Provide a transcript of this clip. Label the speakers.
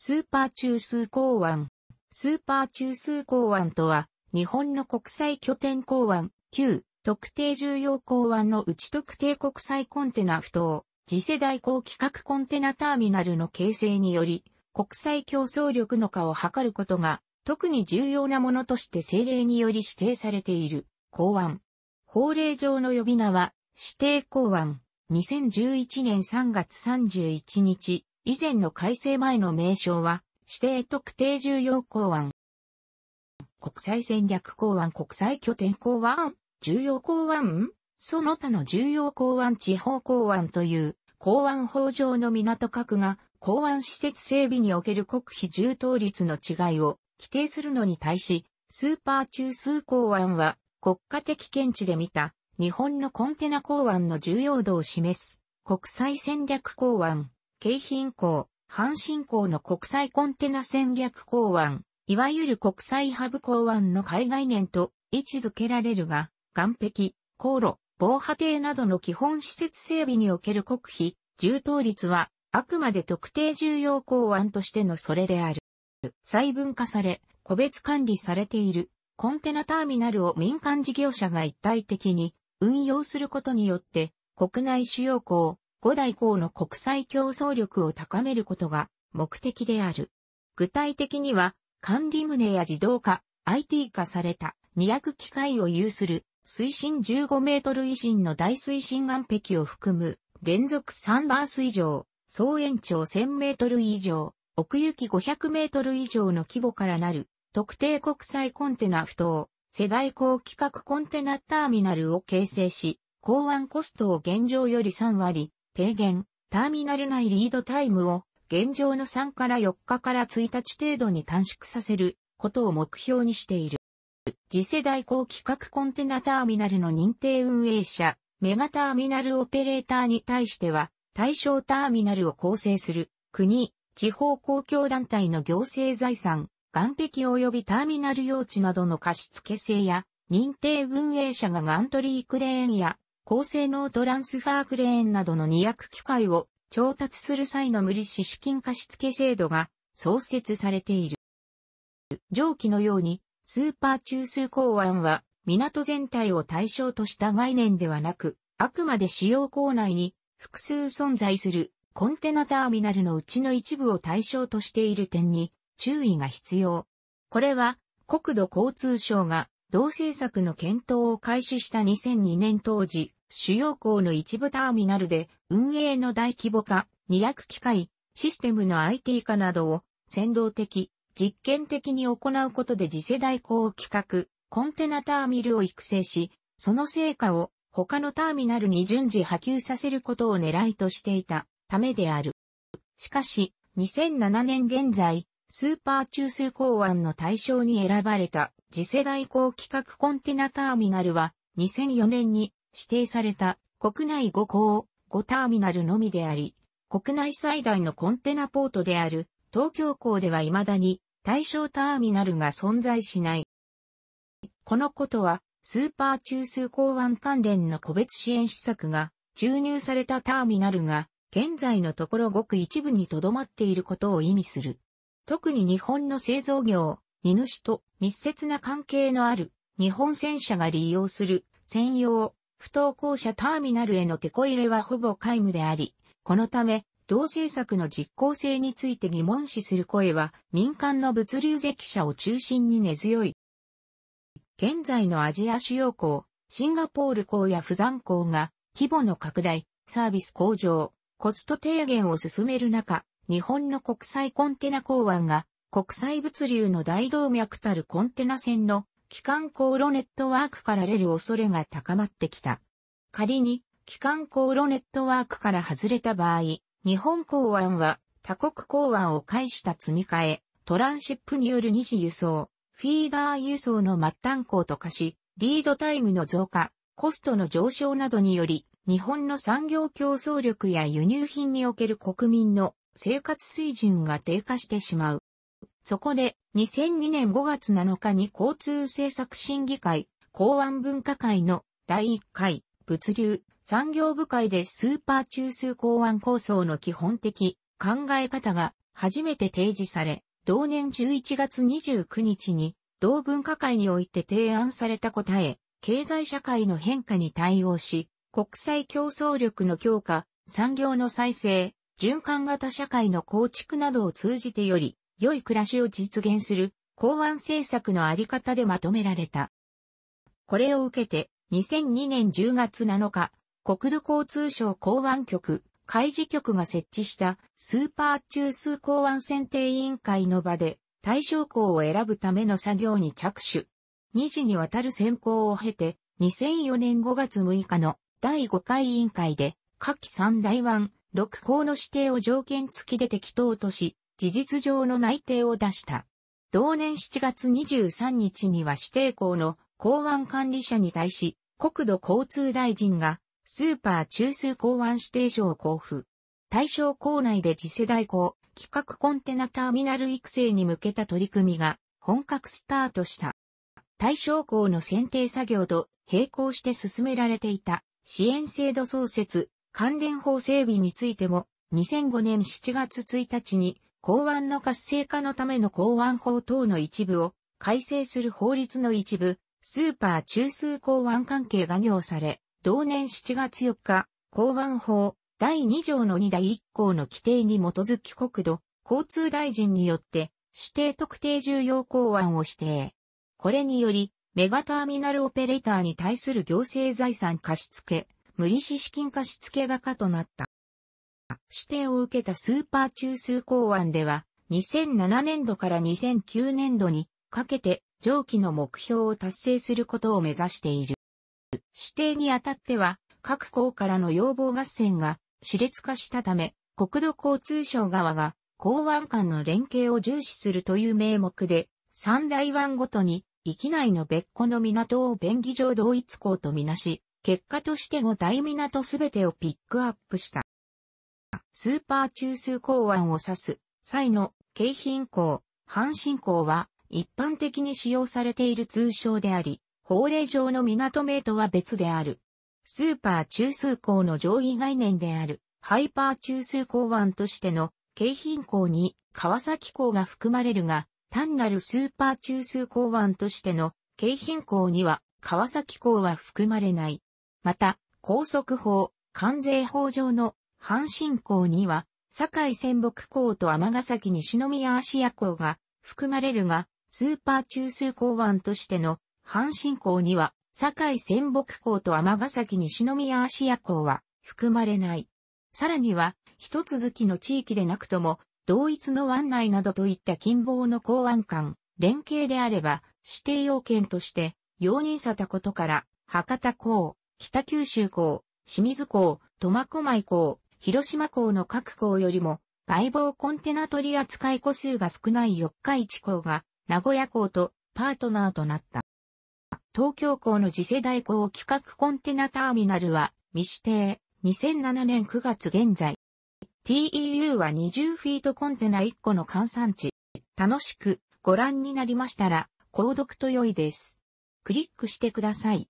Speaker 1: スーパー中枢港湾。スーパー中枢港湾とは、日本の国際拠点港湾、旧特定重要港湾の内特定国際コンテナ不当、次世代高規格コンテナターミナルの形成により、国際競争力の化を図ることが、特に重要なものとして政令により指定されている、港湾。法令上の呼び名は、指定港湾。2011年3月31日、以前の改正前の名称は、指定特定重要港湾。国際戦略港湾国際拠点港湾重要港湾その他の重要港湾地方港湾という港湾法上の港各が港湾施設整備における国費充当率の違いを規定するのに対し、スーパー中枢港湾は国家的見地で見た日本のコンテナ港湾の重要度を示す国際戦略港湾。京浜港、阪神港の国際コンテナ戦略港湾、いわゆる国際ハブ港湾の海外年と位置づけられるが、岸壁、航路、防波堤などの基本施設整備における国費、重当率は、あくまで特定重要港湾としてのそれである。細分化され、個別管理されているコンテナターミナルを民間事業者が一体的に運用することによって、国内主要港、五代港の国際競争力を高めることが目的である。具体的には、管理棟や自動化、IT 化された200機械を有する水深15メートル以深の大水深岸壁を含む連続3バース以上、総延長1000メートル以上、奥行き500メートル以上の規模からなる特定国際コンテナ不当、世代高規格コンテナターミナルを形成し、港湾コストを現状より3割低減、ターミナル内リードタイムを現状の3から4日から1日程度に短縮させることを目標にしている。次世代高規格コンテナターミナルの認定運営者、メガターミナルオペレーターに対しては、対象ターミナルを構成する国、地方公共団体の行政財産、岸壁及びターミナル用地などの貸付制や、認定運営者がガントリークレーンや高性能トランスファークレーンなどの2役機械を調達する際の無利子資金貸付制度が創設されている。上記のように、スーパー中枢港湾は港全体を対象とした概念ではなく、あくまで主要港内に複数存在するコンテナターミナルのうちの一部を対象としている点に注意が必要。これは国土交通省が同政策の検討を開始した2002年当時、主要港の一部ターミナルで運営の大規模化、二役機械、システムの IT 化などを先導的、実験的に行うことで次世代港を企画、コンテナターミルを育成し、その成果を他のターミナルに順次波及させることを狙いとしていたためである。しかし、2007年現在、スーパー中枢港湾の対象に選ばれた次世代港企画コンテナターミナルは2004年に指定された国内5港、5ターミナルのみであり、国内最大のコンテナポートである東京港では未だに対象ターミナルが存在しない。このことは、スーパー中枢港湾関連の個別支援施策が注入されたターミナルが現在のところごく一部にとどまっていることを意味する。特に日本の製造業、荷主と密接な関係のある日本戦車が利用する専用不登校者ターミナルへの手こ入れはほぼ皆無であり、このため、同政策の実効性について疑問視する声は、民間の物流関者を中心に根強い。現在のアジア主要港、シンガポール港や釜山港が、規模の拡大、サービス向上、コスト低減を進める中、日本の国際コンテナ港湾が、国際物流の大動脈たるコンテナ船の機関航路ネットワークから出る恐れが高まってきた。仮に、機関航路ネットワークから外れた場合、日本港湾は他国港湾を介した積み替え、トランシップによる二次輸送、フィーダー輸送の末端港と化し、リードタイムの増加、コストの上昇などにより、日本の産業競争力や輸入品における国民の生活水準が低下してしまう。そこで、2002年5月7日に交通政策審議会、港湾分科会の第1回、物流、産業部会でスーパー中枢港湾構想の基本的考え方が初めて提示され、同年11月29日に同分科会において提案された答え、経済社会の変化に対応し、国際競争力の強化、産業の再生、循環型社会の構築などを通じてより、良い暮らしを実現する港湾政策のあり方でまとめられた。これを受けて2002年10月7日、国土交通省港湾局、海事局が設置したスーパー中枢港湾選定委員会の場で対象校を選ぶための作業に着手。2次にわたる選考を経て2004年5月6日の第5回委員会で下記3大湾6校の指定を条件付きで適当とし、事実上の内定を出した。同年7月23日には指定校の港湾管理者に対し、国土交通大臣がスーパー中枢港湾指定書を交付。対象校内で次世代校、企画コンテナターミナル育成に向けた取り組みが本格スタートした。対象校の選定作業と並行して進められていた支援制度創設、関連法整備についても2005年7月1日に港湾の活性化のための港湾法等の一部を改正する法律の一部、スーパー中枢港湾関係が行され、同年7月4日、港湾法第2条の2第1項の規定に基づき国土、交通大臣によって指定特定重要港湾を指定。これにより、メガターミナルオペレーターに対する行政財産貸付、無利子資金貸付が可となった。指定を受けたスーパー中枢港湾では、2007年度から2009年度にかけて上記の目標を達成することを目指している。指定にあたっては、各港からの要望合戦が熾烈化したため、国土交通省側が港湾間の連携を重視するという名目で、三大湾ごとに域内の別個の港を便宜上同一港とみなし、結果として5大港すべてをピックアップした。スーパー中枢港湾を指す際の京浜港、阪神港は一般的に使用されている通称であり、法令上の港名とは別である。スーパー中枢港の上位概念である、ハイパー中枢港湾としての京浜港に川崎港が含まれるが、単なるスーパー中枢港湾としての京浜港には川崎港は含まれない。また、高速法、関税法上の阪神港には、堺仙北港と尼崎西宮芦屋港が含まれるが、スーパー中枢港湾としての阪神港には、堺仙北港と尼崎西宮芦屋港は含まれない。さらには、一続きの地域でなくとも、同一の湾内などといった近傍の港湾間、連携であれば、指定要件として、容認されたことから、博多港、北九州港、清水港、苫小牧港、広島港の各港よりも外貿コンテナ取扱い個数が少ない四日市港が名古屋港とパートナーとなった。東京港の次世代港企画コンテナターミナルは未指定2007年9月現在。TEU は20フィートコンテナ1個の換算値。楽しくご覧になりましたら購読と良いです。クリックしてください。